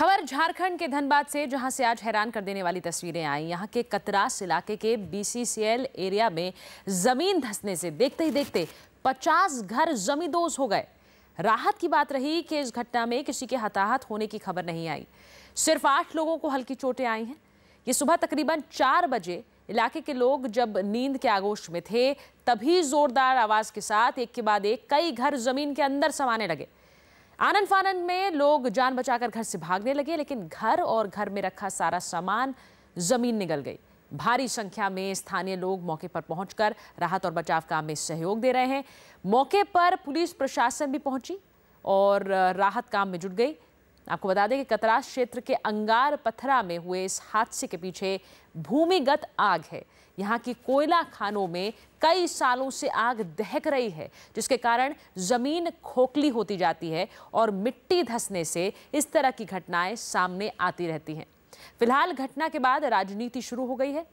खबर झारखंड के धनबाद से जहां से आज हैरान कर देने वाली तस्वीरें आई यहां के कतरास इलाके के बीसीसीएल एरिया में जमीन धंसने से देखते ही देखते 50 घर जमींदोज हो गए राहत की बात रही कि इस घटना में किसी के हताहत होने की खबर नहीं आई सिर्फ आठ लोगों को हल्की चोटें आई हैं ये सुबह तकरीबन चार बजे इलाके के लोग जब नींद के आगोश में थे तभी जोरदार आवाज के साथ एक के बाद एक कई घर जमीन के अंदर समाने लगे आनंद फानंद में लोग जान बचाकर घर से भागने लगे लेकिन घर और घर में रखा सारा सामान जमीन निगल गई भारी संख्या में स्थानीय लोग मौके पर पहुंचकर राहत और बचाव काम में सहयोग दे रहे हैं मौके पर पुलिस प्रशासन भी पहुंची और राहत काम में जुट गई आपको बता दें कि कतरास क्षेत्र के अंगार पथरा में हुए इस हादसे के पीछे भूमिगत आग है यहाँ की कोयला खानों में कई सालों से आग दहक रही है जिसके कारण जमीन खोखली होती जाती है और मिट्टी धसने से इस तरह की घटनाएं सामने आती रहती हैं फिलहाल घटना के बाद राजनीति शुरू हो गई है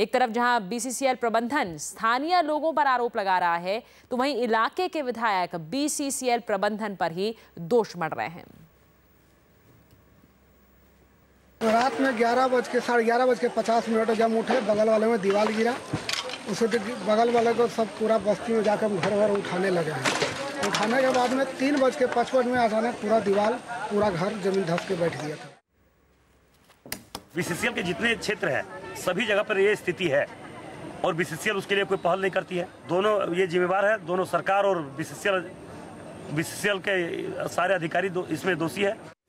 एक तरफ जहां बीसीसीएल प्रबंधन स्थानीय लोगों पर आरोप लगा रहा है तो वहीं इलाके के विधायक बीसीसीएल प्रबंधन पर ही दोष मढ़ रहे हैं रात में ग्यारह बज के साढ़े ग्यारह बज के पचास मिनट जब उठे बगल वाले में दीवार गिरा उसे बगल वाले को सब पूरा बस्ती में जाकर घर घर उठाने लगे हैं उठाने के बाद में तीन बज के पचपन में अचानक पूरा दीवार पूरा घर जमीन धस के बैठ गया था बीसीसीएल के जितने क्षेत्र है सभी जगह पर ये स्थिति है और बीसीसीएल उसके लिए कोई पहल नहीं करती है दोनों ये जिम्मेवार है दोनों सरकार और बीसीसीएल बीसीसीएल के सारे अधिकारी दो, इसमें दोषी है